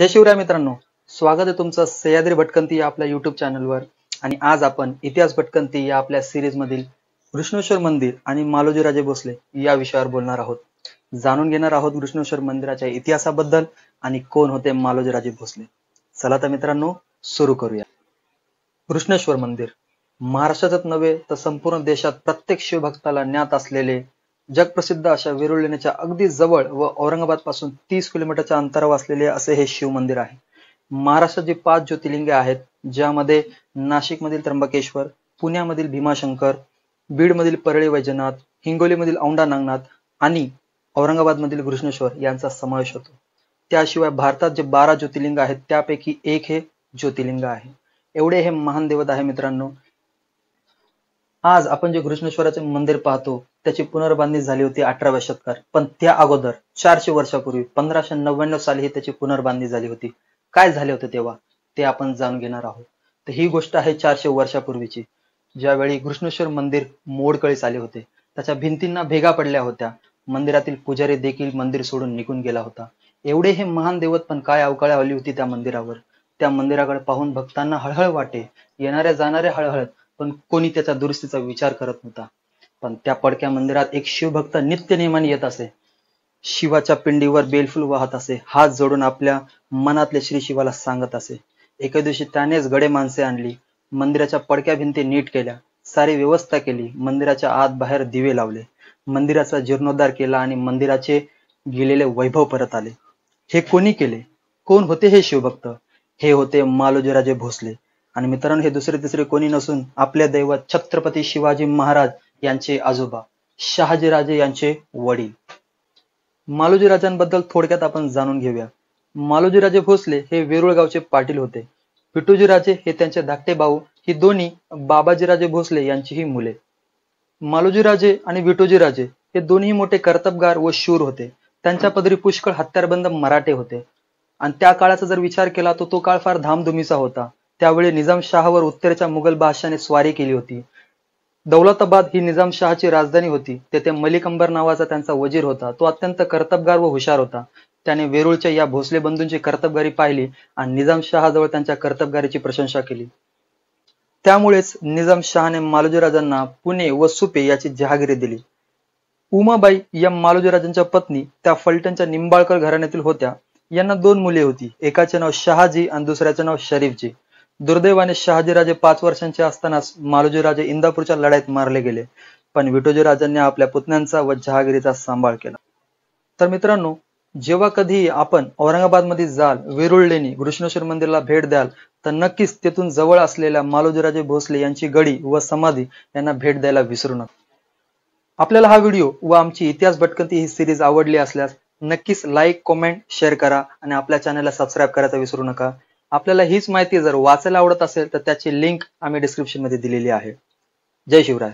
जय शिवराय मित्रांनो स्वागत आहे तुमचं सह्याद्री भटकंती या आपल्या युट्यूब चॅनलवर आणि आज आपण इतिहास भटकंती या आपल्या सिरीज मधील कृष्णेश्वर मंदिर आणि मालोजीराजे भोसले या विषयावर बोलणार आहोत जाणून घेणार आहोत कृष्णेश्वर मंदिराच्या इतिहासाबद्दल आणि कोण होते मालोजीराजे भोसले चला तर मित्रांनो सुरू करूया कृष्णेश्वर मंदिर महाराष्ट्रातच नव्हे तर संपूर्ण देशात प्रत्येक शिवभक्ताला ज्ञात असलेले जगप्रसिद्ध अशा वेरूळ लेण्याच्या अगदी जवळ व औरंगाबाद पासून तीस किलोमीटरच्या अंतरावर असलेले असे हे शिव मंदिर आहे महाराष्ट्रात पाच ज्योतिर्लिंगे आहेत ज्यामध्ये नाशिकमधील त्र्यंबकेश्वर पुण्यामधील भीमाशंकर बीडमधील परळी वैजनाथ हिंगोलीमधील औंडा नागनाथ आणि औरंगाबादमधील घृष्णेश्वर यांचा समावेश होतो त्याशिवाय भारतात जे बारा ज्योतिर्लिंग आहेत त्यापैकी एक हे ज्योतिर्लिंग आहे एवढे हे महान देवत आहे मित्रांनो आज आपण जे घृष्णेश्वराचे मंदिर पाहतो त्याची पुनर्बांधणी झाली होती अठराव्या शतकात पण त्या अगोदर चारशे वर्षापूर्वी पंधराशे नव्याण्णव साली ही त्याची पुनर्बांधणी झाली होती काय झाले होते तेव्हा ते आपण जाणून घेणार आहोत तर ही गोष्ट आहे चारशे वर्षापूर्वीची ज्यावेळी घृष्णेश्वर मंदिर मोडकळीस आले होते त्याच्या भिंतींना भेगा पडल्या होत्या मंदिरातील पुजारी देखील मंदिर सोडून निघून गेला होता एवढे हे महान देवत पण काय अवकाळ आली होती त्या मंदिरावर त्या मंदिराकडे पाहून भक्तांना हळहळ वाटे येणाऱ्या जाणाऱ्या हळहळत पण कोणी त्याचा दुरुस्तीचा विचार करत नव्हता पण त्या पडक्या मंदिरात एक शिवभक्त नित्य नियमाने येत असे शिवाच्या पिंडीवर बेलफुल वाहत असे हात जोडून आपल्या मनातले श्री शिवाला सांगत असे एके दिवशी त्यानेच गडे माणसे आणली मंदिराच्या पडक्या भिंती नीट केल्या सारी व्यवस्था केली मंदिराच्या आत बाहेर दिवे लावले मंदिराचा जीर्णोद्धार केला आणि मंदिराचे गेलेले वैभव परत आले हे कोणी केले कोण होते हे शिवभक्त हे होते मालोजीराजे भोसले आणि मित्रांनो हे दुसरे तिसरे कोणी नसून आपल्या दैवत छत्रपती शिवाजी महाराज यांचे आजोबा शहाजीराजे यांचे वडील मालोजी राजांबद्दल थोडक्यात आपण जाणून घेऊया राजे भोसले हे गावचे पाटील होते राजे हे त्यांचे धाकटे भाऊ ही दोन्ही बाबाजीराजे भोसले यांचीही मुले राजे आणि विटोजीराजे हे दोन्ही मोठे कर्तबगार व शूर होते त्यांच्या पदरी पुष्कळ हत्यारबंद मराठे होते आणि त्या काळाचा जर विचार केला तर तो, तो काळ फार धामधुमीचा होता त्यावेळी निजाम शहावर उत्तरेच्या मुघल बादशाने स्वारी केली होती दौलताबाद ही निजामशहाची राजधानी होती तेथे मलिक अंबर नावाचा त्यांचा वजीर होता तो अत्यंत कर्तबगार व हुशार होता त्याने वेरुळच्या या भोसले बंधूंची कर्तबगारी पाहिली आणि निजामशहाजवळ त्यांच्या कर्तबगारीची प्रशंसा केली त्यामुळेच निजामशहाने मालोजीराजांना पुणे व सुपे याची जहागिरी दिली उमाबाई या मालोजीराजांच्या पत्नी त्या फलटणच्या निंबाळकर घराण्यातील होत्या यांना दोन मुले होती एकाचे नाव शहाजी आणि दुसऱ्याचे नाव शरीफजी दुर्दैवाने शहाजीराजे पाच वर्षांचे असतानाच मालोजीराजे इंदापूरच्या लढाईत मारले गेले पण राजांनी आपल्या पुतण्यांचा व जहागिरीचा सांभाळ केला तर मित्रांनो जेव्हा कधी आपण औरंगाबाद मध्ये जाल वेरुळ लेणी घृष्णेश्वर मंदिरला भेट द्याल तर नक्कीच तेथून जवळ असलेल्या मालोजीराजे भोसले यांची गडी व समाधी यांना भेट द्यायला विसरू नका आपल्याला हा व्हिडिओ व आमची इतिहास भटकंती ही सिरीज आवडली असल्यास नक्कीच लाईक कॉमेंट शेअर करा आणि आपल्या चॅनलला सबस्क्राईब करायचा विसरू नका आपल्याला हीच माहिती जर वाचायला आवडत असेल तर त्याची लिंक आम्ही डिस्क्रिप्शनमध्ये दिलेली आहे जय शिवराय